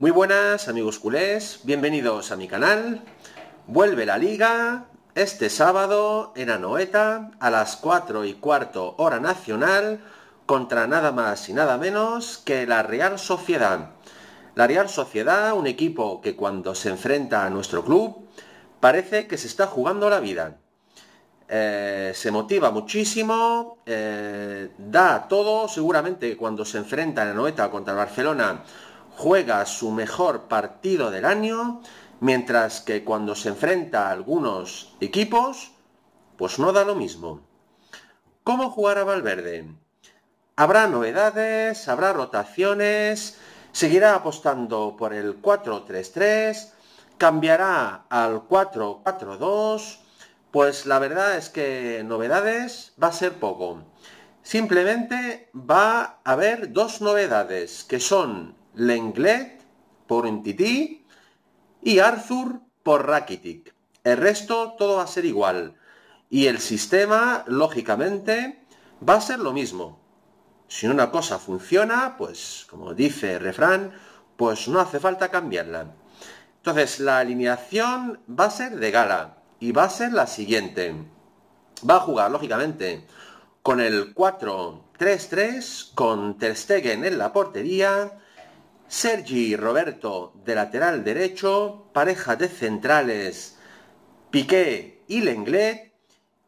Muy buenas amigos culés, bienvenidos a mi canal. Vuelve la liga este sábado en Anoeta a las 4 y cuarto hora nacional contra nada más y nada menos que la Real Sociedad. La Real Sociedad, un equipo que cuando se enfrenta a nuestro club parece que se está jugando la vida. Eh, se motiva muchísimo, eh, da todo, seguramente cuando se enfrenta en Anoeta contra el Barcelona juega su mejor partido del año, mientras que cuando se enfrenta a algunos equipos, pues no da lo mismo. ¿Cómo a Valverde? Habrá novedades, habrá rotaciones, seguirá apostando por el 4-3-3, cambiará al 4-4-2, pues la verdad es que novedades va a ser poco. Simplemente va a haber dos novedades, que son Lenglet por TT y Arthur por Rakitic. El resto todo va a ser igual. Y el sistema, lógicamente, va a ser lo mismo. Si una cosa funciona, pues como dice el refrán, pues no hace falta cambiarla. Entonces, la alineación va a ser de gala y va a ser la siguiente. Va a jugar, lógicamente, con el 4-3-3, con Ter en la portería, Sergi Roberto de lateral derecho, pareja de centrales Piqué y Lenglet,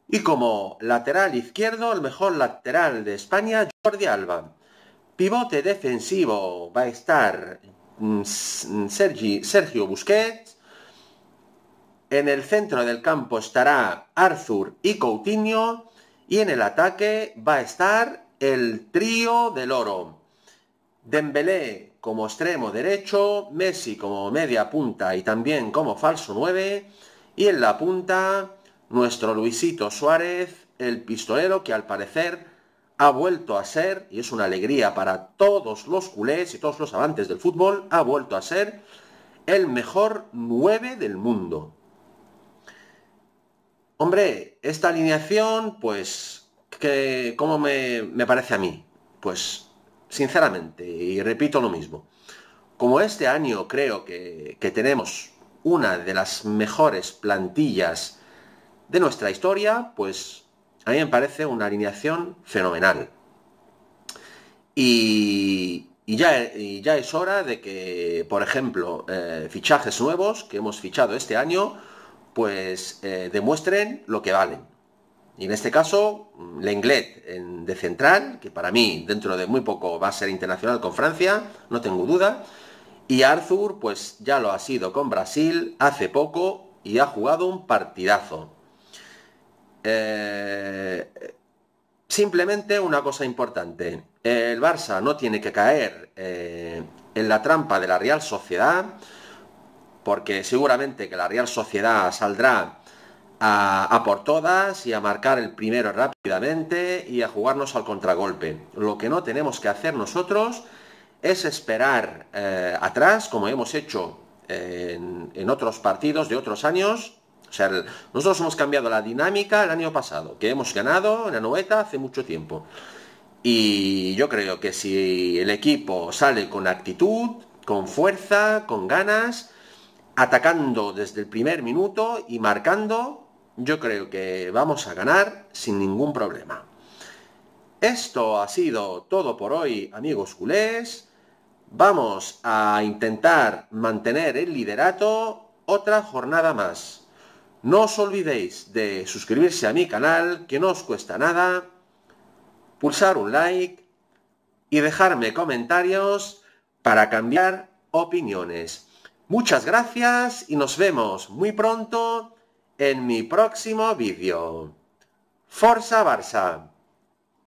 y como lateral izquierdo, el mejor lateral de España, Jordi Alba. Pivote defensivo va a estar mm, Sergi, Sergio Busquets. En el centro del campo estará Arthur y Coutinho. Y en el ataque va a estar el trío del oro. Dembélé como extremo derecho, Messi como media punta y también como falso 9, y en la punta nuestro Luisito Suárez, el pistolero que al parecer ha vuelto a ser, y es una alegría para todos los culés y todos los amantes del fútbol, ha vuelto a ser el mejor 9 del mundo. Hombre, esta alineación, pues, que, ¿cómo me parece a mí? Pues sinceramente, y repito lo mismo, como este año creo que, tenemos una de las mejores plantillas de nuestra historia, pues a mí me parece una alineación fenomenal. Y, ya, es hora de que, por ejemplo, eh, fichajes nuevos que hemos fichado este año, pues eh, demuestren lo que valen. Y en este caso, Lenglet de central, que para mí dentro de muy poco va a ser internacional con Francia, no tengo duda. Y Arthur, pues ya lo ha sido con Brasil hace poco y ha jugado un partidazo. Eh, simplemente una cosa importante. El Barça no tiene que caer eh, en la trampa de la Real Sociedad, porque seguramente que la Real Sociedad saldrá a, por todas y a marcar el primero rápidamente y a jugarnos al contragolpe. Lo que no tenemos que hacer nosotros es esperar eh, atrás, como hemos hecho en, otros partidos de otros años. sea, nosotros hemos cambiado la dinámica el año pasado, que hemos ganado en la noveta hace mucho tiempo. Y yo creo que si el equipo sale con actitud, con fuerza, con ganas, atacando desde el primer minuto y marcando, yo creo que vamos a ganar sin ningún problema. Esto ha sido todo por hoy, amigos culés. Vamos a intentar mantener el liderato otra jornada más. No os olvidéis de suscribirse a mi canal, que no os cuesta nada, pulsar un like y dejarme comentarios para cambiar opiniones. Muchas gracias y nos vemos muy pronto en mi próximo vídeo. Forza Barça.